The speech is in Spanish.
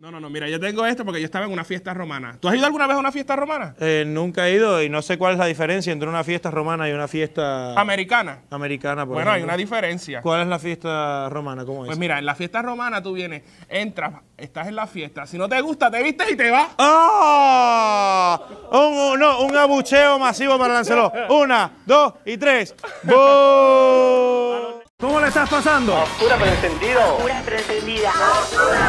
No, no, no, mira, yo tengo esto porque yo estaba en una fiesta romana. ¿Tú has ido alguna vez a una fiesta romana? Eh, nunca he ido y no sé cuál es la diferencia entre una fiesta romana y una fiesta... Americana. Americana, por Bueno, hay una diferencia. ¿Cuál es la fiesta romana? ¿Cómo pues es? Pues mira, en la fiesta romana tú vienes, entras, estás en la fiesta. Si no te gusta, te viste y te vas. ¡Ah! Un, no, un abucheo masivo para Lancelot. Una, dos y tres. ¡Bum! ¿Cómo le estás pasando? Oscura pero encendido. Oscura